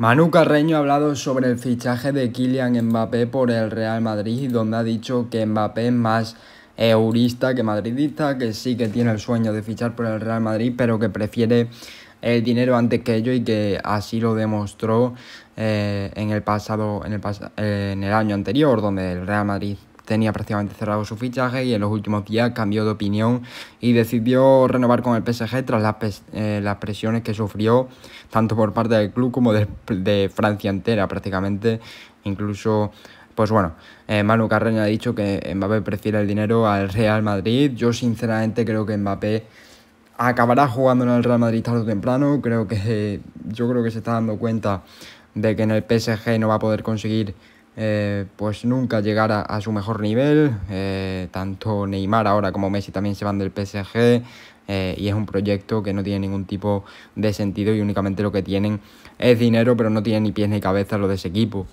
Manu Carreño ha hablado sobre el fichaje de Kylian Mbappé por el Real Madrid, donde ha dicho que Mbappé es más eurista que madridista, que sí que tiene el sueño de fichar por el Real Madrid, pero que prefiere el dinero antes que ello y que así lo demostró eh, en el pasado, en eh, en el año anterior, donde el Real Madrid tenía prácticamente cerrado su fichaje y en los últimos días cambió de opinión y decidió renovar con el PSG tras eh, las, presiones que sufrió tanto por parte del club como de, Francia entera prácticamente, incluso pues bueno, eh, Manu Carreño ha dicho que Mbappé prefiere el dinero al Real Madrid. Yo sinceramente creo que Mbappé acabará jugando en el Real Madrid tarde o temprano. Creo que yo creo que se está dando cuenta de que en el PSG no va a poder conseguir eh, pues nunca llegará a, su mejor nivel. Eh, tanto Neymar ahora como Messi también se van del PSG. Eh, y es un proyecto que no tiene ningún tipo de sentido y únicamente lo que tienen es dinero, pero no tienen ni pies ni cabeza lo de ese equipo.